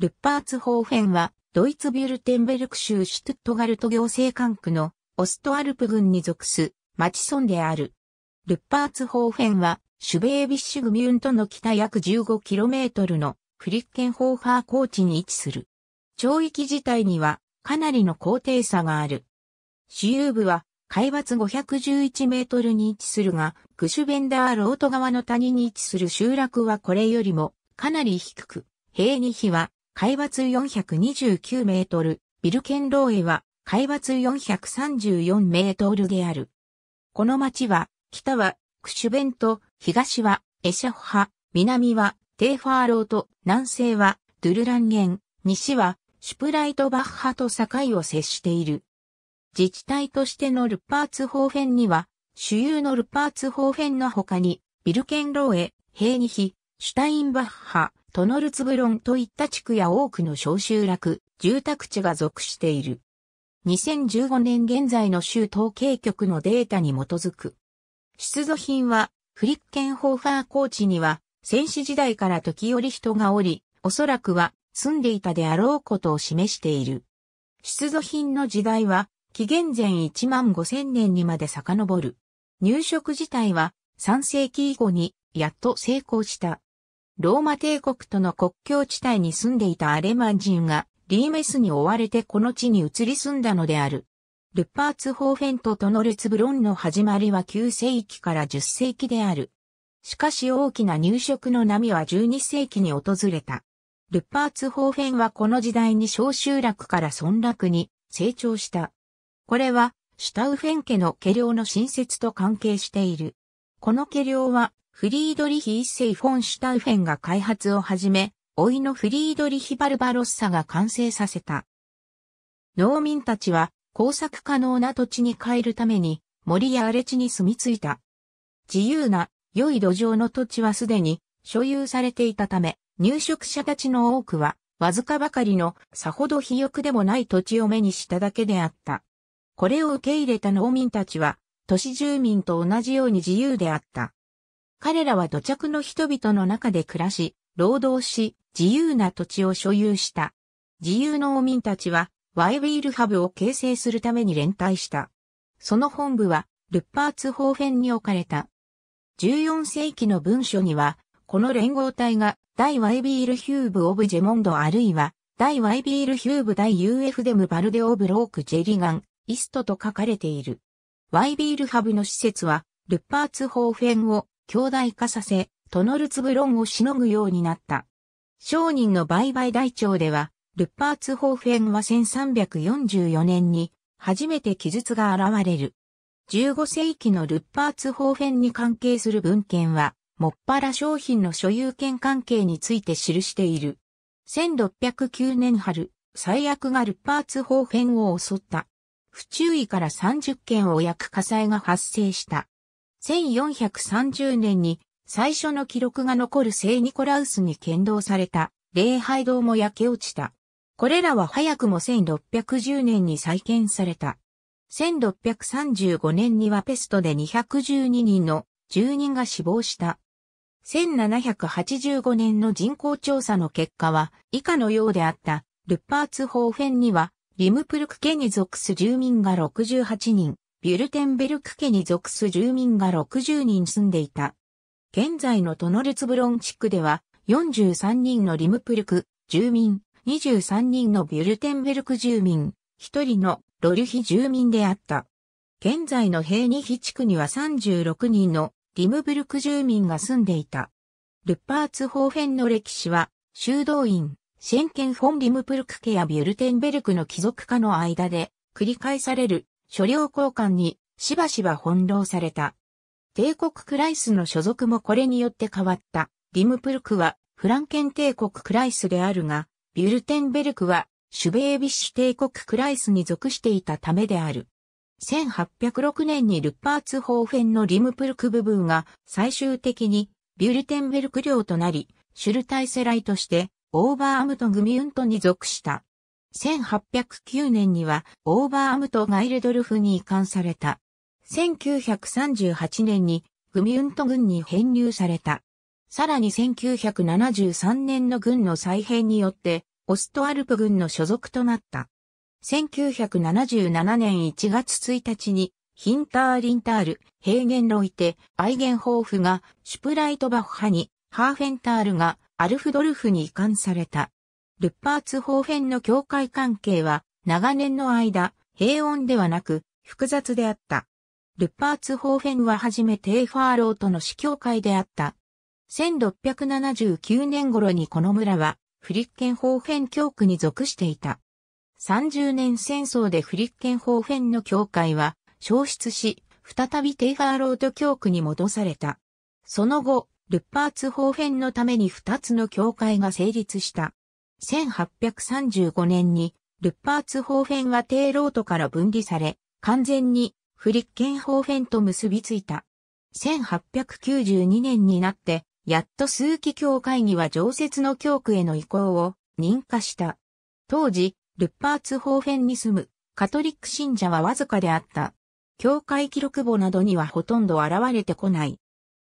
ルッパーツホーフェンは、ドイツビュルテンベルク州シュトゥットガルト行政管区のオストアルプ郡に属す町村である。ルッパーツホーフェンは、シュベービッシュグミュンとの北約 15km のフリッケンホーファー高地に位置する。町域自体にはかなりの高低差がある。主有部は海抜511メートルに位置するが、グシュベンダーロート側の谷に位置する集落はこれよりもかなり低く、平に比は海抜429メートル、ビルケンローエは海抜434メートルである。この町は、北はクシュベント、東はエシャフハ、南はテーファーローと、南西はドゥルランゲン、西はシュプライトバッハと境を接している。自治体としてのルッパーツホーフェンには、主有のルッパーツホーフェンの他に、ビルケンローエ、ヘーニヒ、シュタインバッハ、トノルツブロンといった地区や多くの小集落、住宅地が属している。2015年現在の州統計局のデータに基づく。出土品は、フリッケンホーファー高地には、戦死時代から時折人がおり、おそらくは住んでいたであろうことを示している。出土品の時代は、紀元前1万5000年にまで遡る。入植自体は3世紀以後にやっと成功した。ローマ帝国との国境地帯に住んでいたアレマン人がリーメスに追われてこの地に移り住んだのである。ルッパーツホーフェントとノルツブロンの始まりは9世紀から10世紀である。しかし大きな入植の波は12世紀に訪れた。ルッパーツホーフェンはこの時代に小集落から村落に成長した。これはシュタウフェン家の家領の新設と関係している。この家領はフリードリヒ一世フォンシュタウフェンが開発を始め、老いのフリードリヒ・バルバロッサが完成させた。農民たちは工作可能な土地に変えるために森や荒れ地に住み着いた。自由な良い土壌の土地はすでに所有されていたため、入植者たちの多くはわずかばかりのさほど肥沃でもない土地を目にしただけであった。これを受け入れた農民たちは都市住民と同じように自由であった。彼らは土着の人々の中で暮らし、労働し、自由な土地を所有した。自由農民たちは、ワイウィールハブを形成するために連帯した。その本部は、ルッパーツホーフェンに置かれた。14世紀の文書には、この連合体が、大ワイビールヒューブ・オブ・ジェモンドあるいは、大ワイビールヒューブ・大 UF デム・バルデ・オブ・ローク・ジェリガン、イストと書かれている。ワイビールハブの施設は、ルッパーツホーフェンを強大化させ、トノルツブロンをしのぐようになった。商人の売買台帳では、ルッパーツホーフェンは1344年に初めて記述が現れる。15世紀のルッパーツホーフェンに関係する文献は、もっぱら商品の所有権関係について記している。1609年春、最悪がルッパーツホーフェンを襲った。不注意から30件を焼く火災が発生した。1430年に最初の記録が残る聖ニコラウスに剣道された礼拝堂も焼け落ちた。これらは早くも1610年に再建された。1635年にはペストで212人の住人が死亡した。1785年の人口調査の結果は以下のようであった。ルッパーツ方ーフェンにはリムプルク県に属す住民が68人、ビュルテンベルク家に属す住民が60人住んでいた。現在のトノルツブロン地区では43人のリムプルク住民、23人のビュルテンベルク住民、1人のロリュヒ住民であった。現在のヘーニヒ地区には36人のリムブルク住民が住んでいた。ルッパーツ方編の歴史は、修道院、シェンケンフォン・リムプルク家やビュルテンベルクの貴族家の間で繰り返される所領交換にしばしば翻弄された。帝国クライスの所属もこれによって変わった。ディムプルクはフランケン帝国クライスであるが、ビュルテンベルクはシュベービッシュ帝国クライスに属していたためである。1806年にルッパーツ方編のリムプルク部分が最終的にビュルテンベルク領となり、シュルタイセライとしてオーバーアムトグミウントに属した。1809年にはオーバーアムトガイルドルフに移管された。1938年にグミュント軍に編入された。さらに1973年の軍の再編によってオストアルプ軍の所属となった。1977年1月1日にヒンターリンタール、平原ロイテ、アイゲンホーフがシュプライトバッハに、ハーフェンタールがアルフドルフに移管された。ルッパーツ方辺の境界関係は、長年の間、平穏ではなく、複雑であった。ルッパーツ方辺ははめテーファーローとの司教会であった。1679年頃にこの村は、フリッケン方辺教区に属していた。30年戦争でフリッケン方辺の教会は、消失し、再びテイファーロート教区に戻された。その後、ルッパーツ方辺のために2つの教会が成立した。1835年にルッパーツ方ーは低ンロートから分離され、完全にフリッケン方ーンと結びついた。1892年になって、やっと枢機協会議は常設の教区への移行を認可した。当時、ルッパーツ方ーンに住むカトリック信者はわずかであった。教会記録簿などにはほとんど現れてこない。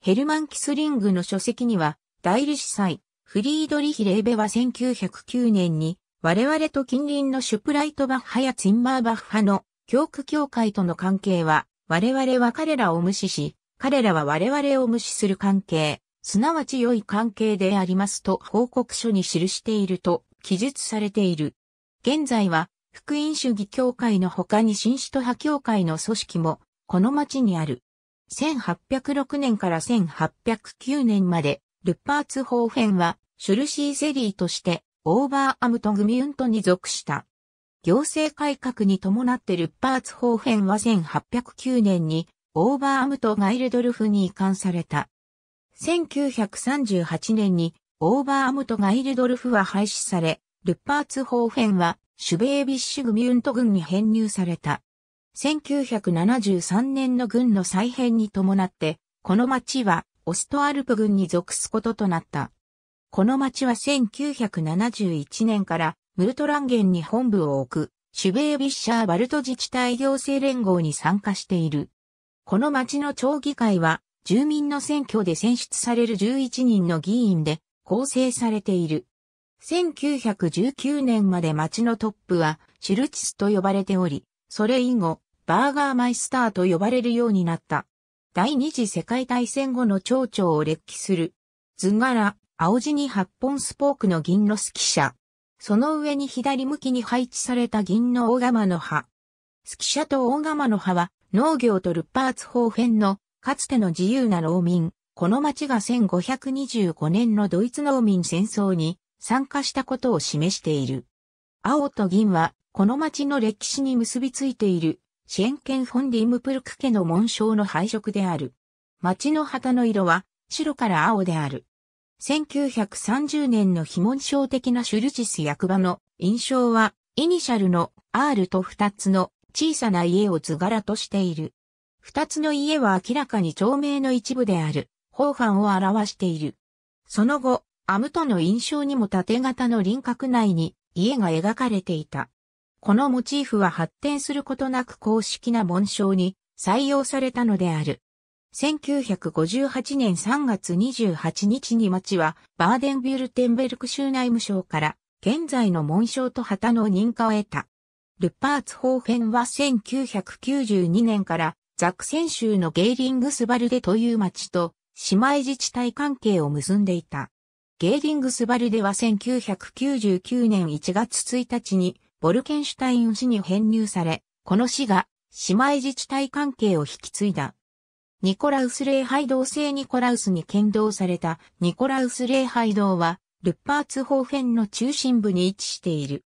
ヘルマン・キスリングの書籍には、代理司祭、フリードリヒ・レーベは1909年に我々と近隣のシュプライトバッハやツィンマーバッハの教区協会との関係は我々は彼らを無視し、彼らは我々を無視する関係、すなわち良い関係でありますと報告書に記していると記述されている。現在は福音主義協会の他に新首都派協会の組織もこの町にある。1806年から1809年までルッパーツホーフェンは、シュルシーゼリーとして、オーバーアムトグミュントに属した。行政改革に伴ってルッパーツホーフェンは1809年に、オーバーアムトガイルドルフに移管された。1938年に、オーバーアムトガイルドルフは廃止され、ルッパーツホーフェンは、シュベービッシュグミュント軍に編入された。1973年の軍の再編に伴って、この町はオストアルプ軍に属すこととなった。この町は1971年からムルトランゲンに本部を置く、シュベービッシャーバルト自治体行政連合に参加している。この町の町議会は、住民の選挙で選出される11人の議員で構成されている。1919年まで町のトップはシュルチスと呼ばれており、それ以後、バーガーマイスターと呼ばれるようになった。第二次世界大戦後の町長を列記する。図柄、青地に8本スポークの銀のスキ車。その上に左向きに配置された銀の大釜の葉。スキ車と大釜の葉は農業とルッパーツ方辺のかつての自由な農民。この町が1525年のドイツ農民戦争に参加したことを示している。青と銀はこの町の歴史に結びついているシェンケンフォンディムプルク家の紋章の配色である。町の旗の色は白から青である。1930年の非紋章的なシュルチス役場の印象は、イニシャルの R と2つの小さな家を図柄としている。2つの家は明らかに町名の一部である、法範を表している。その後、アムとの印象にも縦型の輪郭内に家が描かれていた。このモチーフは発展することなく公式な紋章に採用されたのである。1958年3月28日に町はバーデンビュルテンベルク州内務省から現在の紋章と旗の認可を得た。ルパーツ法編は1992年からザクセン州のゲーリングスバルデという町と姉妹自治体関係を結んでいた。ゲーリングスバルデは1999年1月1日にボルケンシュタイン市に編入され、この市が姉妹自治体関係を引き継いだ。ニコラウス礼拝堂聖ニコラウスに剣道されたニコラウス礼拝堂は、ルッパーツホーフェンの中心部に位置している。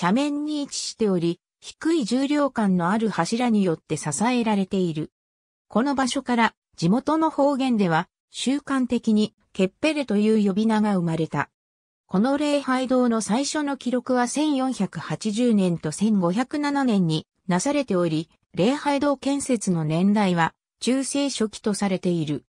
斜面に位置しており、低い重量感のある柱によって支えられている。この場所から地元の方言では習慣的にケッペレという呼び名が生まれた。この礼拝堂の最初の記録は1480年と1507年になされており、礼拝堂建設の年代は中世初期とされている。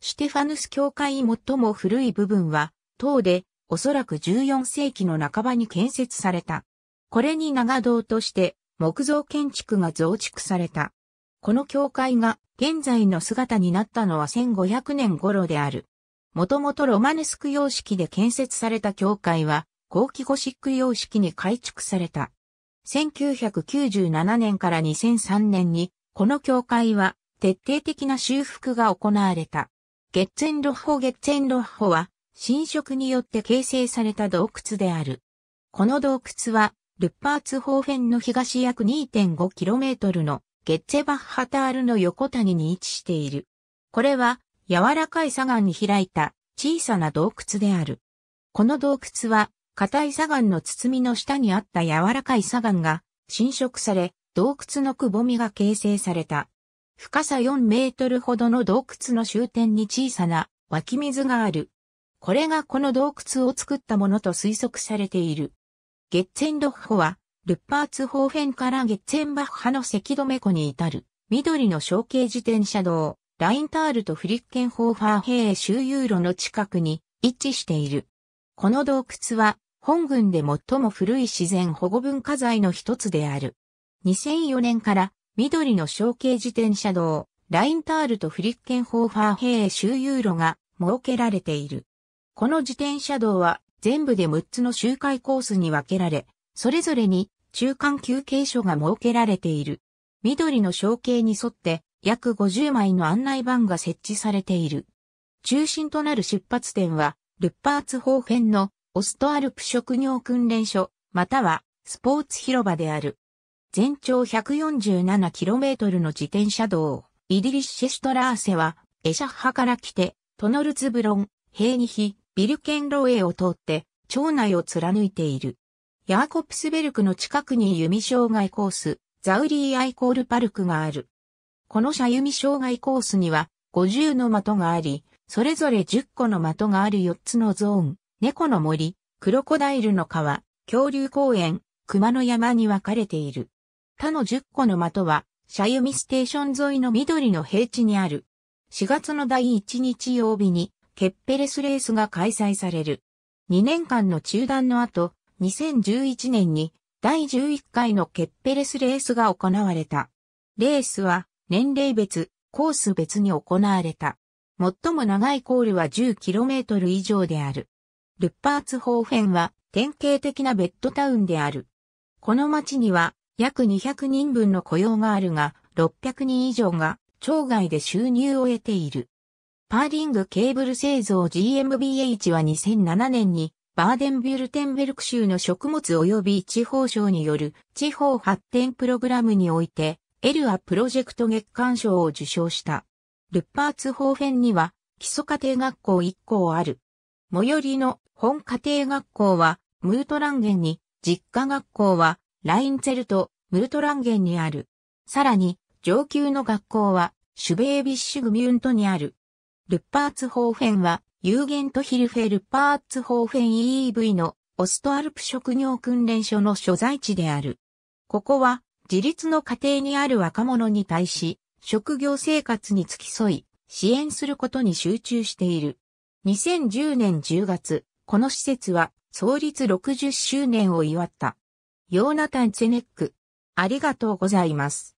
シテファヌス教会最も古い部分は、唐でおそらく14世紀の半ばに建設された。これに長堂として木造建築が増築された。この教会が現在の姿になったのは1500年頃である。もともとロマネスク様式で建設された教会は、後期ゴシック様式に改築された。1997年から2003年に、この教会は、徹底的な修復が行われた。ゲッツェンロッホゲッツェンロッホは、侵食によって形成された洞窟である。この洞窟は、ルッパーツ方ーの東約 2.5km のゲッツェバッハタールの横谷に位置している。これは柔らかい砂岩に開いた小さな洞窟である。この洞窟は、硬い砂岩の包みの下にあった柔らかい砂岩が侵食され、洞窟のくぼみが形成された。深さ4メートルほどの洞窟の終点に小さな湧き水がある。これがこの洞窟を作ったものと推測されている。ゲッツェンドッホは、ルッパーツ方辺からゲッツェンバッハの赤止め湖に至る、緑の象形自転車道。ラインタールとフリッケンホーファーヘー周遊路の近くに一致している。この洞窟は本群で最も古い自然保護文化財の一つである。2004年から緑の小径自転車道、ラインタールとフリッケンホーファーヘー周遊路が設けられている。この自転車道は全部で6つの周回コースに分けられ、それぞれに中間休憩所が設けられている。緑の象形に沿って約50枚の案内板が設置されている。中心となる出発点は、ルッパーツ方編のオストアルプ職業訓練所、またはスポーツ広場である。全長 147km の自転車道、イディリッシェストラーセは、エシャッハから来て、トノルツブロン、ヘイニヒ、ビルケンロエを通って、町内を貫いている。ヤーコプスベルクの近くに弓障害コース、ザウリーアイコールパルクがある。この射弓障害コースには50の的があり、それぞれ10個の的がある4つのゾーン、猫の森、クロコダイルの川、恐竜公園、熊の山に分かれている。他の10個の的は、射弓ステーション沿いの緑の平地にある。4月の第1日曜日に、ケッペレスレースが開催される。2年間の中断の後、2011年に第11回のケッペレスレースが行われた。レースは年齢別、コース別に行われた。最も長いコールは 10km 以上である。ルッパーツホーフェンは典型的なベッドタウンである。この町には約200人分の雇用があるが、600人以上が町外で収入を得ている。パーリングケーブル製造 GMBH は2007年にバーデンビュルテンベルク州の食物及び地方省による地方発展プログラムにおいてエルアプロジェクト月間賞を受賞した。ルッパーツホーフェンには基礎家庭学校1校ある。最寄りの本家庭学校はムートランゲンに、実家学校はラインツェルト、ムートランゲンにある。さらに上級の学校はシュベービッシュグミュントにある。ルッパーツホーフェンはユーゲントヒルフェルッパーツホーフェン EEV のオストアルプ職業訓練所の所在地である。ここは自立の過程にある若者に対し、職業生活に付き添い、支援することに集中している。2010年10月、この施設は創立60周年を祝った。ヨーナタン・ツェネック、ありがとうございます。